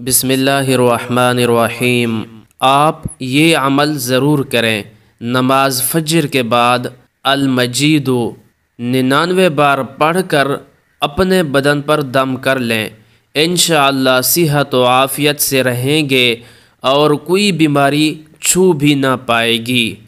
بسم اللہ الرحمن الرحیم آپ یہ عمل ضرور کریں نماز فجر کے بعد المجید و ننانوے بار پڑھ کر اپنے بدن پر دم کر لیں انشاءاللہ صحت و عافیت سے رہیں گے اور کوئی بیماری چھو بھی نہ پائے گی